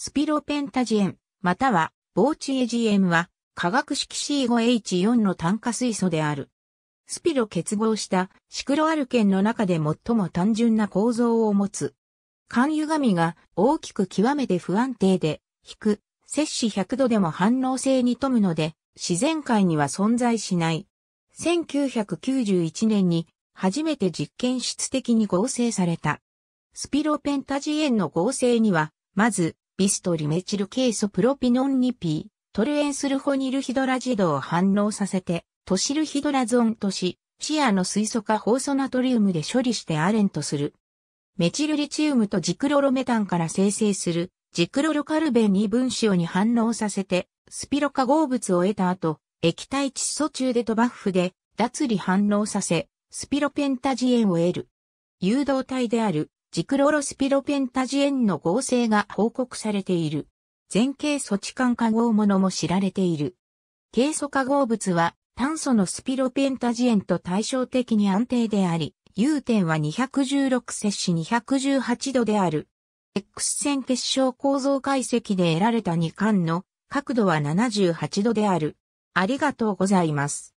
スピロペンタジエン、またはボーチエジエンは化学式 C5H4 の炭化水素である。スピロ結合したシクロアルケンの中で最も単純な構造を持つ。肝歪みが大きく極めて不安定で、引く、摂氏100度でも反応性に富むので、自然界には存在しない。1991年に初めて実験室的に合成された。スピロペンタジエンの合成には、まずビストリメチルケイソプロピノン 2P、トルエンスルホニルヒドラジドを反応させて、トシルヒドラゾンとし、シアの水素化ホ素ナトリウムで処理してアレンとする。メチルリチウムとジクロロメタンから生成するジクロロカルベン2分子をに反応させてスピロ化合物を得た後液体窒素中でとバッフで脱離反応させスピロペンタジエンを得る。誘導体であるジクロロスピロペンタジエンの合成が報告されている。前景素地間化合物も知られている。ケイ素化合物は炭素のスピロペンタジエンと対照的に安定であり、融点は216摂氏218度である。X 線結晶構造解析で得られた2巻の角度は78度である。ありがとうございます。